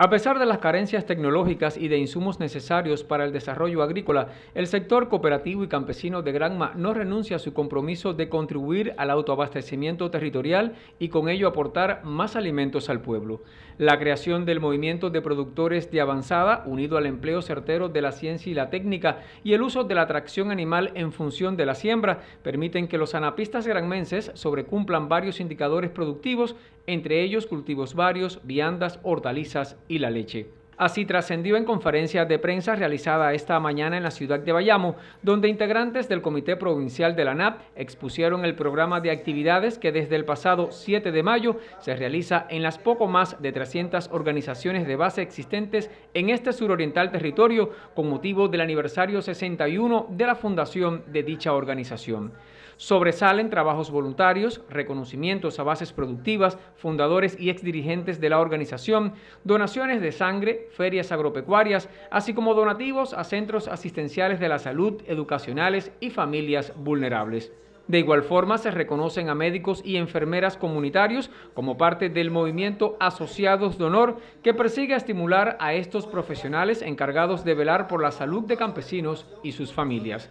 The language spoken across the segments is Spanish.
A pesar de las carencias tecnológicas y de insumos necesarios para el desarrollo agrícola, el sector cooperativo y campesino de Granma no renuncia a su compromiso de contribuir al autoabastecimiento territorial y con ello aportar más alimentos al pueblo. La creación del movimiento de productores de avanzada, unido al empleo certero de la ciencia y la técnica y el uso de la tracción animal en función de la siembra, permiten que los anapistas granmenses sobrecumplan varios indicadores productivos, entre ellos cultivos varios, viandas, hortalizas, y la leche. Así trascendió en conferencia de prensa realizada esta mañana en la ciudad de Bayamo, donde integrantes del Comité Provincial de la NAP expusieron el programa de actividades que desde el pasado 7 de mayo se realiza en las poco más de 300 organizaciones de base existentes en este suroriental territorio con motivo del aniversario 61 de la fundación de dicha organización. Sobresalen trabajos voluntarios, reconocimientos a bases productivas, fundadores y exdirigentes de la organización, donaciones de sangre, ferias agropecuarias, así como donativos a centros asistenciales de la salud, educacionales y familias vulnerables. De igual forma, se reconocen a médicos y enfermeras comunitarios como parte del movimiento Asociados de Honor, que persigue estimular a estos profesionales encargados de velar por la salud de campesinos y sus familias.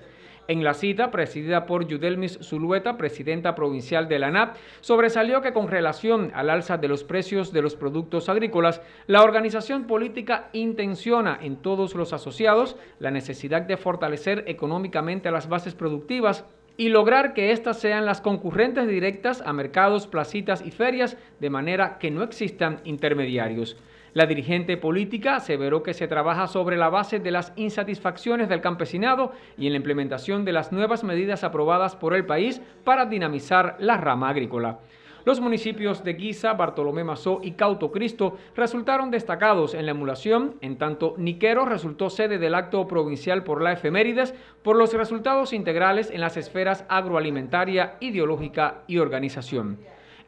En la cita, presidida por Yudelmis Zulueta, presidenta provincial de la ANAP, sobresalió que con relación al alza de los precios de los productos agrícolas, la organización política intenciona en todos los asociados la necesidad de fortalecer económicamente las bases productivas y lograr que éstas sean las concurrentes directas a mercados, placitas y ferias, de manera que no existan intermediarios. La dirigente política aseveró que se trabaja sobre la base de las insatisfacciones del campesinado y en la implementación de las nuevas medidas aprobadas por el país para dinamizar la rama agrícola. Los municipios de Guisa, Bartolomé Mazó y Cautocristo Cristo resultaron destacados en la emulación, en tanto Niquero resultó sede del acto provincial por la efemérides por los resultados integrales en las esferas agroalimentaria, ideológica y organización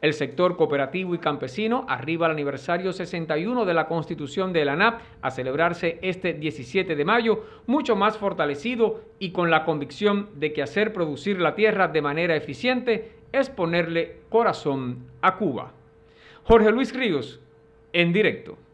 el sector cooperativo y campesino, arriba al aniversario 61 de la constitución de la NAP a celebrarse este 17 de mayo, mucho más fortalecido y con la convicción de que hacer producir la tierra de manera eficiente es ponerle corazón a Cuba. Jorge Luis Ríos, en directo.